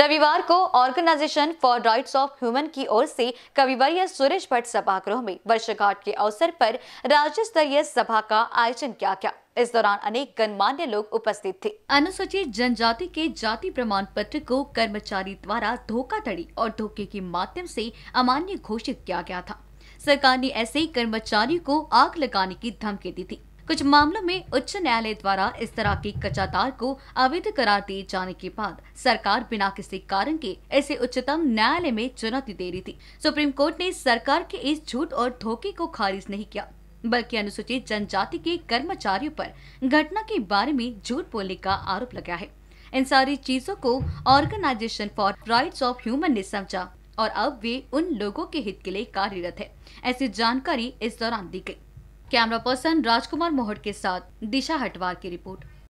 रविवार को organisation for rights of human की ओर से कविवर्य सुरेश भट्ट सभागृह में वर्षगांठ के अवसर पर राज्य स्तरीय सभा का आयोजन किया गया इस दौरान अनेक गणमान्य लोग उपस्थित थे अनुसूचित जनजाति के जाति प्रमाण पत्र को कर्मचारी द्वारा धोखाधड़ी और धोखे के माध्यम से अमान्य घोषित किया गया था सरकार ने ऐसे कर्मचारी को आग लगाने की धमकी दी थी कुछ मामलों में उच्च न्यायालय द्वारा इस तरह की कच्चा तार को अवैध करार दिए जाने के बाद सरकार बिना किसी कारण के इसे उच्चतम न्यायालय में चुनौती दे रही थी सुप्रीम कोर्ट ने सरकार के इस झूठ और धोखे को खारिज नहीं किया बल्कि अनुसूचित जनजाति के कर्मचारियों पर घटना के बारे में झूठ बोलने का आरोप लगाया है इन सारी चीजों को organisation for rights of human ने समझा और अब वे उन लोगों के हित के लिए कार्यरत है ऐसी जानकारी इस दौरान दी गई कैमरा पर्सन राजकुमार मोहट के साथ दिशा हटवार की रिपोर्ट